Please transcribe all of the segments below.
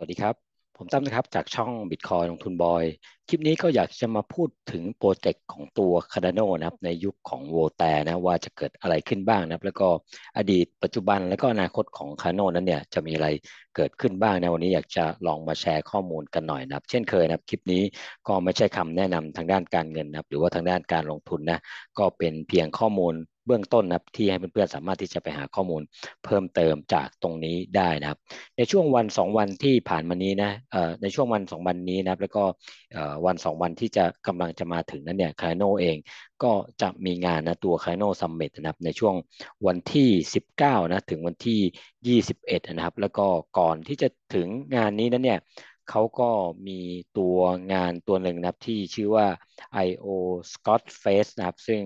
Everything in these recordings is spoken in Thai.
สวัสดีครับ ผมตั้มนะครับจากช่อง Bitcoin ลงทุนบอย คลิปนี้ก็อยากจะมาพูดถึงโปรเจกต์ของตัว Cardano นะครับในยุคของโวแตนะว่าจะเกิดอะไรขึ้นบ้างนะครับแล้วก็อดีตปัจจุบันแล้วก็อนาคตของ Cardano นั้นเนี่ยจะมีอะไรเกิดขึ้นบ้างนะวันนี้อยากจะลองมาแชร์ข้อมูลกันหน่อยนะครับเช่นเคยนะครับคลิปนี้ก็ไม่ใช่คำแนะนำทางด้านการเงินนะครับหรือว่าทางด้านการลงทุนนะก็เป็นเพียงข้อมูลเบื้องต้นนะครับที่ให้เพื่อนๆ สามารถที่จะไปหาข้อมูลเพิ่มเติมจากตรงนี้ได้นะครับในช่วงวัน 2 วันที่ผ่านมานี้นะในช่วงวัน 2 วันนี้นะแล้วก็วัน 2 วันที่จะกำลังจะมาถึงนั้นเนี่ยคาโนเองก็จะมีงานนะตัวคาโนซัมมิตนะครับในช่วงวันที่ 19นะถึงวันที่ 21นะครับแล้วก็ก่อนที่จะถึงงานนี้นั้นเนี่ยเขาก็มีตัวงานตัวหนึ่งนะครับที่ชื่อว่า I.O. Scott Face นะครับซึ่ง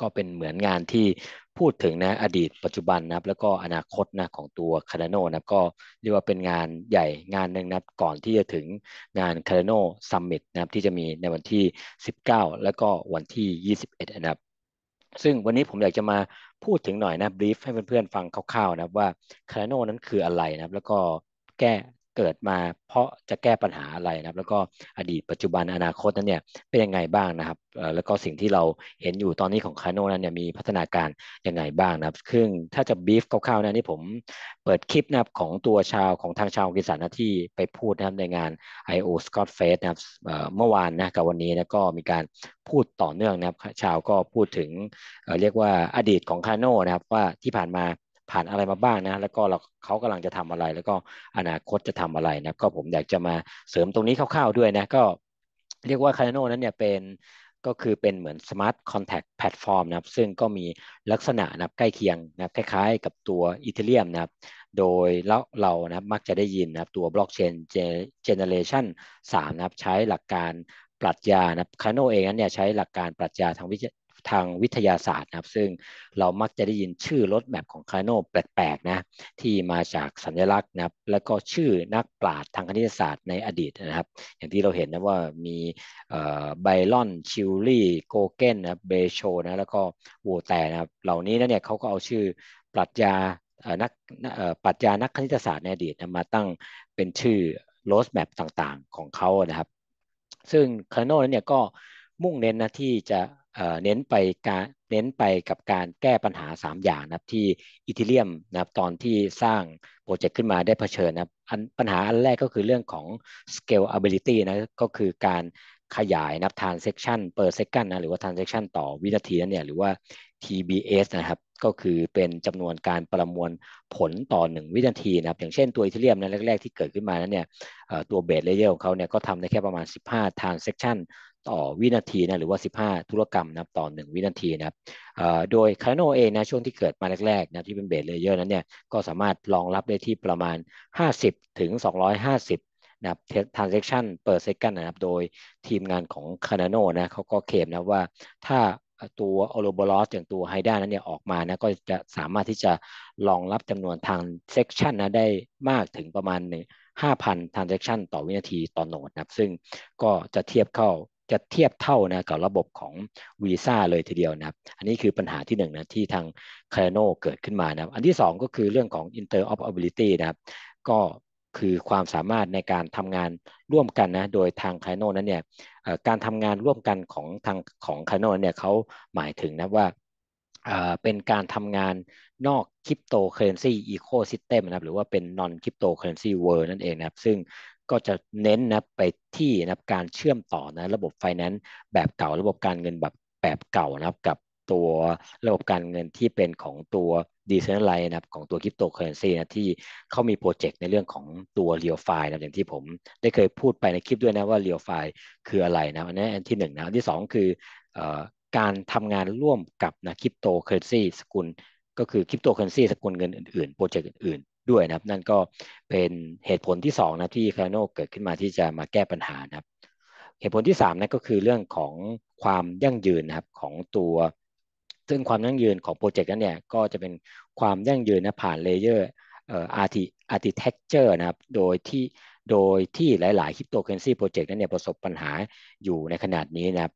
ก็เป็นเหมือนงานที่พูดถึงนะอดีตปัจจุบันนะครับแล้วก็อนาคตนะของตัวคาร์โนนะครับก็เรียกว่าเป็นงานใหญ่งานหนึ่งนะก่อนที่จะถึงงานคาร์โนซัมมิตนะครับที่จะมีในวันที่ 19 แล้วก็วันที่ 21นะครับซึ่งวันนี้ผมอยากจะมาพูดถึงหน่อยนะบรีฟให้เพื่อนๆ ฟังคร่าวๆนะว่าคาร์โนนั้นคืออะไรนะครับแล้วก็แก้เกิดมาเพราะจะแก้ปัญหาอะไรนะครับ แล้วก็อดีตปัจจุบันอนาคตนั้นเนี่ยเป็นยังไงบ้างนะครับแล้วก็สิ่งที่เราเห็นอยู่ตอนนี้ของคาโนนั้นเนี่ยมีพัฒนาการยังไงบ้างนะครับรึ่งถ้าจะบีฟคร่าวๆนะนี่ผมเปิดคลิปนะครับของตัวชาวของทางชาวกิงกฤษนะที่ไปพูดนะครับในงาน I.O. Scott f a ฟสนะครับเมื่อวานนะกับวันนี้นะก็มีการพูดต่อเนื่องนะครับชาวก็พูดถึงเรียกว่าอดีตของคาโนนะครับว่าที่ผ่านมาผ่านอะไรมาบ้างนะ แล้วก็เราเขากำลังจะทำอะไร แล้วก็อนาคตจะทำอะไรนะ ก็ผมอยากจะมาเสริมตรงนี้คร่าวๆด้วยนะ ก็เรียกว่าคานโนนั้นเนี่ยเป็นก็คือเป็นเหมือนสมาร์ทคอนแทคแพลตฟอร์มนะครับซึ่งก็มีลักษณะนะใกล้เคียงนะคล้ายๆ กับตัวอีเทเรียมนะครับโดยเราเรานะมักจะได้ยินนะครับตัวบล็อกเชนเจเนเรชัน3นะครับใช้หลักการปรัชญานะครับคาโนเองนั้นเนี่ยใช้หลักการปรัชญาทางวิทางวิทยาศาสตร์นะครับ ซึ่งเรามักจะได้ยินชื่อรถแมพของคาโนแปลกๆนะที่มาจากสัญลักษณ์นะครับ แล้วก็ชื่อนักปราชญ์ทางคณิตศาสตร์ในอดีตนะครับอย่างที่เราเห็นนะว่ามีไบลอนชิลลี่โกเกนนะเบโชนะแล้วก็โวแต่นะครับเหล่านี้นะเนี่ยเขาก็เอาชื่อปรัชญานักปรัชญานักคณิตศาสตร์ในอดีตมาตั้งเป็นชื่อรถแมพต่างๆของเขานะครับ ซึ่งคาโนนั้นเนี่ยก็มุ่งเน้นนะที่จะเน้นไปการเน้นไปกับการแก้ปัญหา 3 อย่างนะครับที่อีทิเลียมนะครับตอนที่สร้างโปรเจกต์ขึ้นมาได้เผชิญนะครับปัญหาอันแรกก็คือเรื่องของ scalability นะก็คือการขยายนับ transaction per second นะหรือว่า transaction ต่อวินาทีนั่นเนี่ยหรือว่า TBS นะครับก็คือเป็นจำนวนการประมวลผลต่อ 1 วินาทีนะครับอย่างเช่นตัวอีเทเรียมนแรกๆที่เกิดขึ้นมานั้นเนี่ยตัวเบสเลเยอร์ของเขาเนี่ยก็ทำได้แค่ประมาณ 15 transaction ต่อวินาทีนะหรือว่า 15 ธุรกรรมนะต่อ 1 วินาทีนะครับโดยคาร์โนเองนะช่วงที่เกิดมาแรกๆนะที่เป็นเบสเลเยอร์นั้นเนี่ยก็สามารถรองรับได้ที่ประมาณ 50 ถึง 250นะครับ transaction per second นะครับโดยทีมงานของ Cardano นะเขาก็เคมนะว่าถ้าตัว o อโ o b o r o s อย่างตัว h y d a นั้นเนี่ยออกมานะก็จะสามารถที่จะรองรับจำนวนทาง section นะได้มากถึงประมาณ 5,000 transaction ต่อวินาทีต่อโหนดนะครับซึ่งก็จะเทียบเข้าจะเทียบเท่านะกับระบบของวีซ่าเลยทีเดียวนะครับ อันนี้คือปัญหาที่หนึ่งนะที่ทางคาโนเกิดขึ้นมานะครับ อันที่สองก็คือเรื่องของ interoperability นะครับ ก็คือความสามารถในการทำงานร่วมกันนะโดยทางคาโนนั้นเนี่ยการทำงานร่วมกันของทางของคารโนเนี่ยเขาหมายถึงนะว่าเป็นการทำงานนอกคริปโตเคอเรนซีอีโคซิสเต็มนะครับหรือว่าเป็นนอนคริปโตเคอเรนซีเวิร์นั่นเองนะครับซึ่งก็จะเน้นนะไปที่นะการเชื่อมต่อนะระบบไฟแนนซ์แบบเก่าระบบการเงินแบบแบบเก่านะครับกับตัวระบบการเงินที่เป็นของตัวดีเซนไลน์นะครับของตัวคริปโตเคอเรนซีนะที่เขามีโปรเจกต์ในเรื่องของตัวเรียลไฟนะอย่างที่ผมได้เคยพูดไปในคลิปด้วยนะว่าเรียลไฟคืออะไรนะอันนี้อันที่หนึ่งนะอันที่สองคือการทำงานร่วมกับนะคริปโตเคอเรนซีสกุลก็คือคริปโตเคอเรนซีสกุลเงินอื่น ๆ โปรเจกต์อื่นด้วยนะครับนั่นก็เป็นเหตุผลที่2นะที่คาโนเกิดขึ้นมาที่จะมาแก้ปัญหานะครับเหตุผลที่3นั่นก็คือเรื่องของความยั่งยืนนะครับของตัว ซึ่งความยั่งยืนของโปรเจกต์นั้นเนี่ยก็จะเป็นความยั่งยืนนะผ่านเลเยอร์เอ่ออาร์ติเทคเจอร์นะครับโดยที่โดยที่หลายๆคริปโตเคอเรนซีโปรเจกต์นั้นเนี่ยประสบปัญหาอยู่ในขนาดนี้นะครับ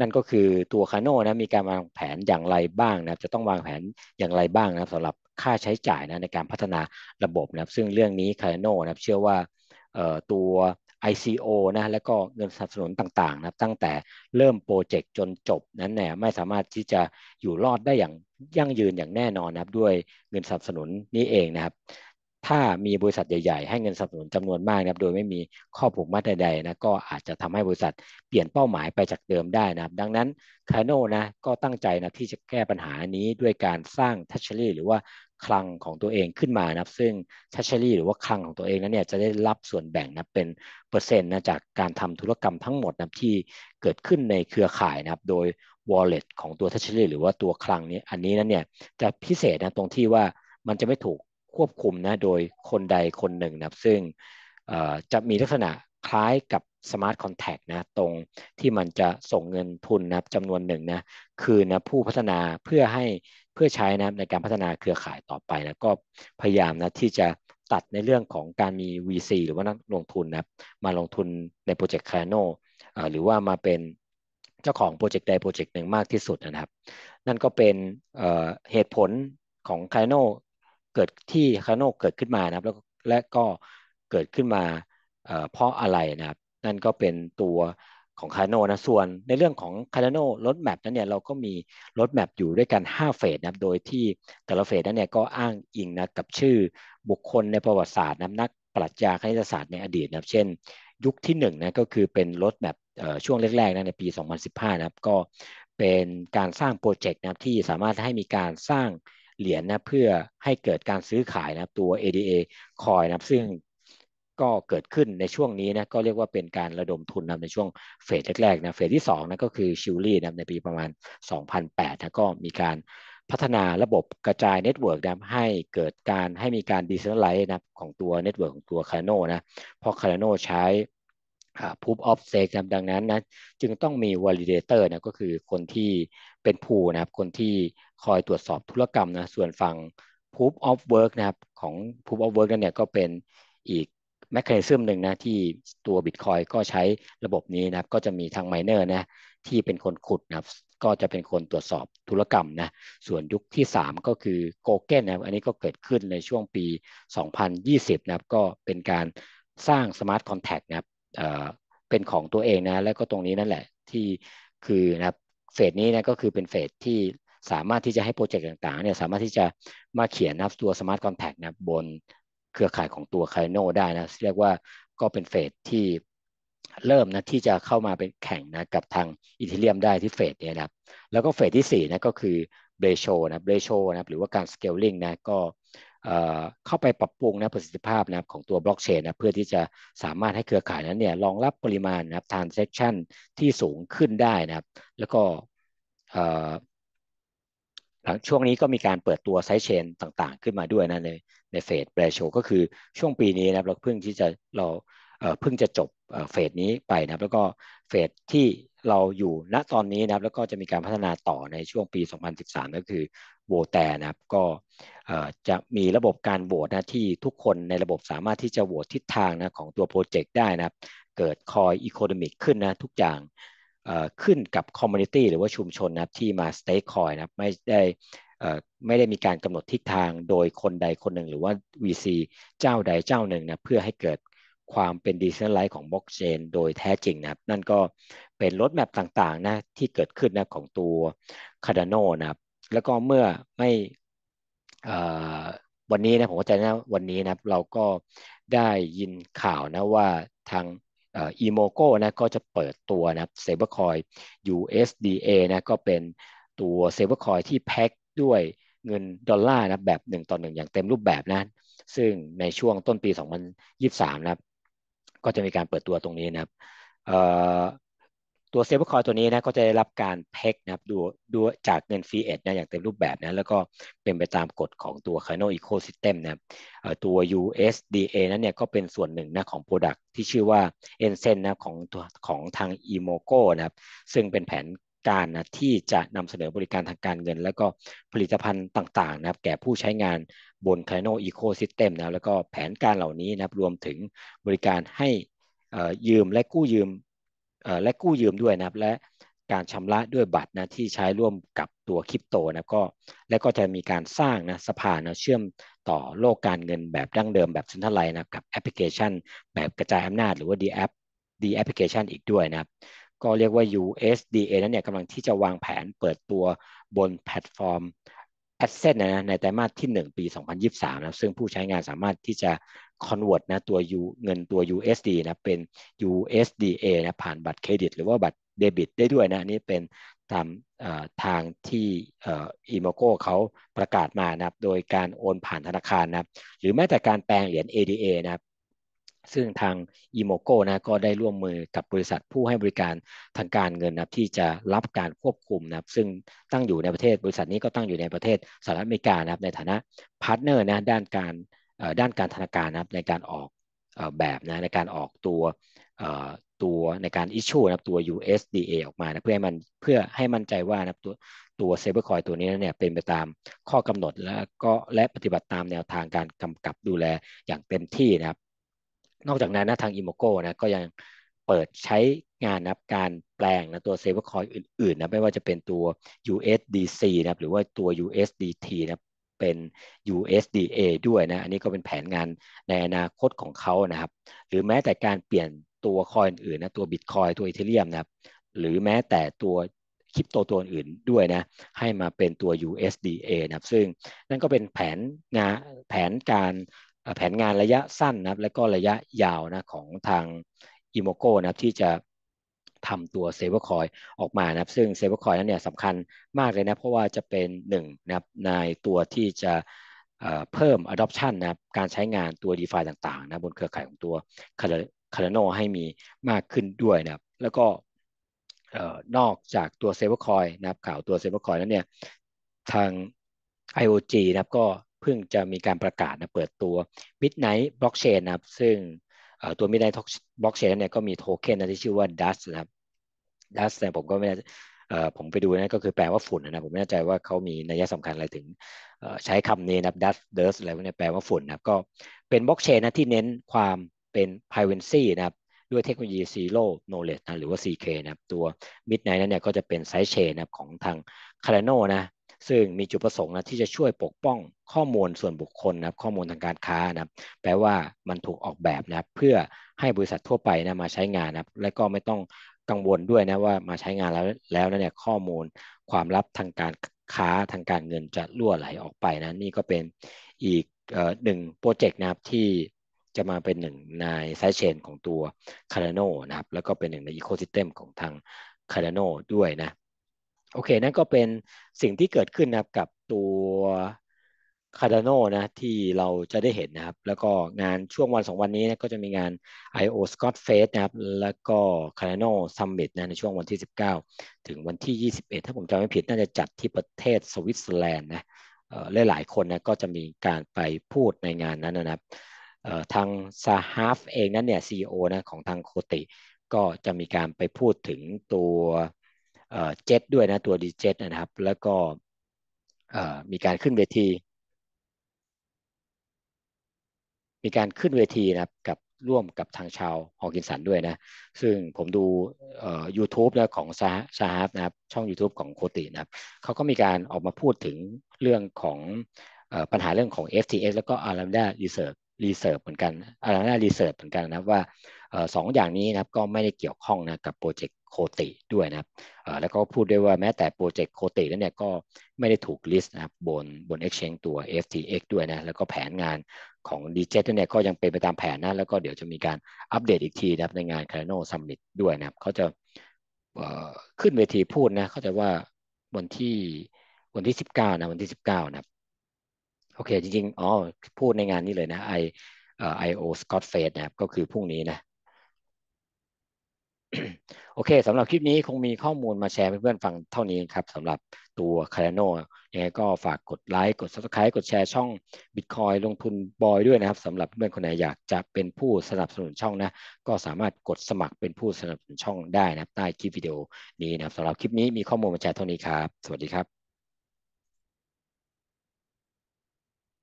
นั่นก็คือตัวคาโน่นะมีการวางแผนอย่างไรบ้างนะครับจะต้องวางแผนอย่างไรบ้างนะครับสำหรับค่าใช้จ่ายนะในการพัฒนาระบบนะครับซึ่งเรื่องนี้คาร์โนนะครับเชื่อว่าตัว ICO นะและก็เงินสนับสนุนต่าง ๆนะตั้งแต่เริ่มโปรเจกต์จนจบนั้นแน่ไม่สามารถที่จะอยู่รอดได้อย่างยั่งยืนอย่างแน่นอนนะครับด้วยเงินสนับสนุนนี้เองนะครับถ้ามีบริษัทใหญ่ๆ ให้เงินสนับสนุนจำนวนมากนะครับโดยไม่มีข้อผูกมัดใดๆนะก็อาจจะทำให้บริษัทเปลี่ยนเป้าหมายไปจากเดิมได้นะครับ ดังนั้นคาโนนะก็ตั้งใจนะที่จะแก้ปัญหานี้ด้วยการสร้างทัชเชอรี่หรือว่าคลังของตัวเองขึ้นมานะครับซึ่งชัชรีหรือว่าคลังของตัวเองนั้นเนี่ยจะได้รับส่วนแบ่งนะเป็นเปอร์เซ็นต์นะจากการทำธุรกรรมทั้งหมดนะที่เกิดขึ้นในเครือข่ายนะครับโดย wallet ของตัวทัชเชอรี่หรือว่าตัวคลังนี้อันนี้นั้นเนี่ยจะพิเศษนะตรงที่ว่ามันจะไม่ถูกควบคุมนะโดยคนใดคนหนึ่งนะซึ่งจะมีลักษณะคล้ายกับสมาร์ทคอนแทกนะ ตรงที่มันจะส่งเงินทุนนะจำนวนหนึ่งนะ คืนนะผู้พัฒนาเพื่อให้เพื่อใช้นะในการพัฒนาเครือข่ายต่อไปนะก็พยายามนะที่จะตัดในเรื่องของการมี VC หรือว่านักลงทุนนะมาลงทุนในโปรเจกต์คาโนหรือว่ามาเป็นเจ้าของโปรเจกต์ใดโปรเจกต์หนึ่งมากที่สุดนะครับ นั่นก็เป็นเเหตุผลของคาโนเกิดที่คาโนเกิดขึ้นมานะครับแล้วและก็เกิดขึ้นมาเพราะอะไรนะครับนั่นก็เป็นตัวของคาร์โนนะ ส่วนในเรื่องของคาร์โนรถแมปนั้นเนี่ยเราก็มีรถแมปอยู่ด้วยกัน5เฟสนะครับโดยที่แต่ละเฟสนั้นเนี่ยก็อ้างอิงนะกับชื่อบุคคลในประวัติศาสตร์นะนักปรัชญาคณิตศาสตร์ในอดีตนะครับเช่นยุคที่1นะก็คือเป็นรถแมปช่วงแรกๆนะในปี 2015นะครับก็เป็นการสร้างโปรเจกต์นะที่สามารถให้มีการสร้างเหรียญนนะเพื่อให้เกิดการซื้อขายนะตัว ADA คอยนะซึ่งก็เกิดขึ้นในช่วงนี้นะก็เรียกว่าเป็นการระดมทุนนะในช่วงเฟสแรกๆนะเฟสที่2นะก็คือชิลลี่นะในปีประมาณ 2008นะก็มีการพัฒนาระบบกระจายเน็ตเวิร์กนะให้เกิดการให้มีการดิสทลไลท์นะของตัวเน็ตเวิร์กของตัวคาร์โนนะเพราะคาร์โนใช้พูฟออฟเซกนะดังนั้นนะจึงต้องมีวอลิเดเตอร์นะก็คือคนที่เป็นผู้นะครับคนที่คอยตรวจสอบธุรกรรมนะส่วนฝั่ง Proof of Work นะครับของ Proof of Work นั่นเนี่ยก็เป็นอีกแมคคาเนซึมหนึ่งนะที่ตัวบิตคอยก็ใช้ระบบนี้นะครับก็จะมีทางไมเนอร์นะ ที่เป็นคนขุดนะครับก็จะเป็นคนตรวจสอบธุรกรรมนะ ส่วนยุคที่ 3 ก็คือโกเก้นนะอันนี้ก็เกิดขึ้นในช่วงปี 2020นะครับก็เป็นการสร้างสมาร์ทคอนแทคกนะครับเป็นของตัวเองนะ และก็ตรงนี้นั่นแหละที่คือนะครับเฟสนี้นะก็คือเป็นเฟสที่สามารถที่จะให้โปรเจกต์ต่างๆเนี่ยสามารถที่จะมาเขียนนะตัวสมาร์ทคอนแทคกนะบนเครือข่ายของตัวคารโนได้นะ เรียกว่าก็เป็นเฟสที่เริ่มนะ ที่จะเข้ามาเป็นแข่งนะ กับทางอิตาเลียมได้ที่เฟสเนี่ยนะแล้วก็เฟสที่4นะก็คือเบรโชนะเบรโชนะหรือว่าการสเกลลิงนะก็เข้าไปปรับปรุงนะประสิทธิภาพนะของตัวบล็อกเชนนะเพื่อที่จะสามารถให้เครือข่ายนั้นเนี่ยรองรับปริมาณนะทรานเซ็คชันที่สูงขึ้นได้นะครับ แล้วก็ หลังช่วงนี้ก็มีการเปิดตัวไซเชนต่างๆ ขึ้นมาด้วยนะในในเฟสแรโชก็คือช่วงปีนี้นะครับเราเพิ่งที่จะเราเพิ่งจะจบเฟสนี้ไปนะครับแล้วก็เฟสที่เราอยู่ณตอนนี้นะครับแล้วก็จะมีการพัฒนาต่อในช่วงปี 2013 ก็คือโหวตแต่นะครับก็จะมีระบบการโหวตนะที่ทุกคนในระบบสามารถที่จะโหวตทิศทางนะของตัวโปรเจกต์ได้นะครับเกิดคอยอีโคโนมิกขึ้นนะทุกอย่างขึ้นกับคอมมูนิตี้หรือว่าชุมชนนะครับที่มาสเต็กคอยนะครับไม่ได้ไม่ได้มีการกำหนดทิศทางโดยคนใดคนหนึ่ง หรือว่า VC เจ้าใดเจ้าหนึ่งนะเพื่อให้เกิดความเป็นดิจิทัลไลท์ของบล็อกเชนโดยแท้จริงนะครับนั่นก็เป็นรถแมพต่างๆนะที่เกิดขึ้นนะของตัว Cardano นะครับแล้วก็เมื่อไม่วันนี้นะผมเข้าใจนะวันนี้นะครับเราก็ได้ยินข่าวนะว่าทางอีโมโก้นะก็จะเปิดตัวนะครับเซเบอร์คอย USDA นะก็เป็นตัวเซเบอร์คอยที่แพ็กด้วยเงินดอลลาร์นะแบบ 1 ต่อ 1 อย่างเต็มรูปแบบนะซึ่งในช่วงต้นปี 2023 นะครับ ก็จะมีการเปิดตัวตรงนี้นะครับตัวเซฟคอยตัวนี้นะก็จะได้รับการเพกนะครับดูดูจากเงินฟรีเอ็ดนะอย่างเต็มรูปแบบนะแล้วก็เป็นไปตามกฎของตัวค a n o Ecosystem นะครัตัว USDA นั้นเนี่ยก็เป็นส่วนหนึ่งนะของ Product ที่ชื่อว่า e n s e n นะของของทาง e m o โกนะครับซึ่งเป็นแผนการนะที่จะนำเสนอบริการทางการเงิน แล้วก็ผลิตภัณฑ์ต่างๆนะครับแก่ผู้ใช้งานบน Cardano Ecosystem นะแล้วก็แผนการเหล่านี้นะครับรวมถึงบริการให้ยืมและกู้ยืมและกู้ยืมด้วยนะครับและการชำระด้วยบัตรนะที่ใช้ร่วมกับตัวคริปโตนะก็และก็จะมีการสร้างนะสะพานนะเชื่อมต่อโลกการเงินแบบดั้งเดิมแบบสุนทรไลนะกับ แอปพลิเคชัน แบบกระจายอำนาจหรือว่า d ีแอปดีแอปพลิเคชันอีกด้วยนะครับก็เรียกว่า USDA นั้นเนี่ยกำลังที่จะวางแผนเปิดตัวบนแพลตฟอร์ม Asset นะในไตรมาสที่ 1 ปี 2023 นะซึ่งผู้ใช้งานสามารถที่จะ convert นะตัว U เงินตัว USD นะเป็น USDA นะผ่านบัตรเครดิตหรือว่าบัตรเดบิตได้ด้วยนะนี่เป็นตามทางที่อีโมโกเขาประกาศมานะโดยการโอนผ่านธนาคารนะหรือแม้แต่การแปลงเหรียญ ADA นะซึ่งทางอีโมโกนะก็ได้ร่วมมือกับบริษัทผู้ให้บริการทางการเงินนะที่จะรับการควบคุมนะซึ่งตั้งอยู่ในประเทศ บริษัทนี้ก็ตั้งอยู่ในประเทศสหรัฐอเมริกานะครับในฐานะพาร์ทเนอร์นะด้านการด้านการธนาคารนะครับ ในการออกแบบนะในการออกตัวตัวในการอิชชูนะครับตัว USDA ออกมานะเพื่อให้มันเพื่อให้มั่นใจว่านะตัวตัวเซเบอร์คอยตัวนี้เนี่ยเป็นไปตามข้อกำหนด และก็และปฏิบัติตามแนวทางการกำกับดูแลอย่างเต็มที่นะครับนอกจากนั้นนะทางอิโมโกนะก็ยังเปิดใช้งานนะการแปลงนะตัวเซเวอร์คอยอื่นๆนะไม่ว่าจะเป็นตัว USDC นะหรือว่าตัว USDT นะเป็น USDA ด้วยนะอันนี้ก็เป็นแผนงานในอนาคตของเขานะครับ หรือแม้แต่การเปลี่ยนตัวคอยอื่นนะตัวบิตคอยตัวอีเทเรียมนะหรือแม้แต่ตัวคริปโตตัวอื่นด้วยนะให้มาเป็นตัว USDA นะซึ่งนั่นก็เป็นแผนงานแผนการแผนงานระยะสั้นนะครับและก็ระยะยาวนะของทางอิโมโกนะครับที่จะทำตัวเซเวอร์คอยออกมานะครับ ซึ่งเซเวอร์คอยนั้นเนี่ยสำคัญมากเลยนะ เพราะว่าจะเป็นหนึ่งนะครับในตัวที่จะเพิ่ม adoption นะครับ การใช้งานตัว d e f าต่าง ๆ นะบนเครือข่ายของตัวคาร์โนให้มีมากขึ้นด้วยนะครับ แล้วก็นอกจากตัวเซเวอร์คอยนะครับข่าวตัวเซเวอร์คอยนั้นเนี่ยทาง IOG นะครับก็พิ่งจะมีการประกาศนะเปิดตัว Midnight Blockchain นะครับซึ่งตัว Midnight Blockchain เนี่ยก็มีโทเค็นนะที่ชื่อว่า Dust นะครับ Dust แต่ผมก็ไม่ผมไปดูนะก็คือแปลว่าฝุ่นนะผมไม่แน่ใจว่าเขามีนัยสำคัญอะไรถึงใช้คำนี้นะ Dust Dust อะไรพวกนี้แปลว่าฝุ่นนะครับก็เป็นบล็อกเชนนะที่เน้นความเป็น privacy นะครับด้วยเทคโนโลยี Zero Knowledge นะหรือว่า CK นะครับตัว Midnight นั้นเนี่ยก็จะเป็นไซ c ์เชนนะของทาง Cardano นะซึ่งมีจุดประสงค์นะที่จะช่วยปกป้องข้อมูลส่วนบุคคลนะข้อมูลทางการค้านะแปลว่ามันถูกออกแบบนะเพื่อให้บริษัททั่วไปนะมาใช้งานนะและก็ไม่ต้องกังวลด้วยนะว่ามาใช้งานแล้วแล้วนะเนี่ยข้อมูลความลับทางการค้าทางการเงินจะล่วไหลออกไปนะนี่ก็เป็นอีกหนึ่งโปรเจกต์นะครับที่จะมาเป็นหนึ่งในไซเชนของตัว Cardano นะครับ แล้วก็เป็นหนึ่งในอีโคซิสเต็มของทาง Cardano ด้วยนะโอเค นั่นก็เป็นสิ่งที่เกิดขึ้นนะครับกับตัวคาร์ a n o นะ ที่เราจะได้เห็นนะครับ แล้วก็งานช่วงวันสองวันนี้นะก็จะมีงาน I.O. Scott f a c e นะครับ แล้วก็ Cardano Summit นะในช่วงวันที่ 19 ถึงวันที่ 21 ถ้าผมจำไม่ผิดน่าจะจัดที่ประเทศสวิตเซอร์แลนด์นะหลายหลายคนนะก็จะมีการไปพูดในงานนั้นนะครับทางซาฮาฟเองนั้นเนี่ยซีอนะของทางโคติ ก็จะมีการไปพูดถึงตัวเจ็ดด้วยนะ ตัวดีเจ็ดนะครับ แล้วก็มีการขึ้นเวที มีการขึ้นเวทีนะครับกับร่วมกับทางชาวฮอกินสันด้วยนะ ซึ่งผมดูยูทูบนะของซาซาร์นะครับ ช่อง YouTube ของโคตินะครับเขาก็มีการออกมาพูดถึงเรื่องของปัญหาเรื่องของ f t s แล้วก็อาร m e d a า e ีเซ r ร์รีเสิร์ฟเหมือนกันอาราน่ารีเสิร์ฟเหมือนกันนะว่าสองอย่างนี้นะครับก็ไม่ได้เกี่ยวข้องนะกับโปรเจกโคติด้วยนะครับแล้วก็พูดได้ว่าแม้แต่โปรเจกต์โคตินั้นเนี่ยก็ไม่ได้ถูกลิสต์นะครับ บนบน Exchange ตัว FTX ด้วยนะแล้วก็แผนงานของ d j เนี่ยก็ยังเป็นไปตามแผนนะ แล้วก็เดี๋ยวจะมีการอัปเดตอีกทีนะครับในงาน Cardano Summit ด้วยนะครับเขาจะขึ้นเวทีพูดนะเขาจะว่าวันที่วันที่19นะวันที่ 19 นะโอเคจริงๆอ๋อพูดในงานนี้เลยนะไอไอโอสกอตเฟสนะครับก็คือพรุ่งนี้นะโอเคสำหรับคลิปนี้คงมีข้อมูลมาแชร์เพื่อนๆฟังเท่านี้ครับสำหรับตัว c a r ์ a n o ยังไงก็ฝากกดไลค์กด Subscribe กดแชร์ช่อง Bitcoin ลงทุนบอยด้วยนะครับสำหรับเพื่อนคนไหนอยากจะเป็นผู้สนับสนุนช่องนะก็สามารถกดสมัครเป็นผู้สนับสนุนช่องได้นะใต้คลิปวิดีโอนี้นะครับสำหรับคลิปนี้มีข้อมูลมาแชร์เท่านี้ครับสวัสดีครับ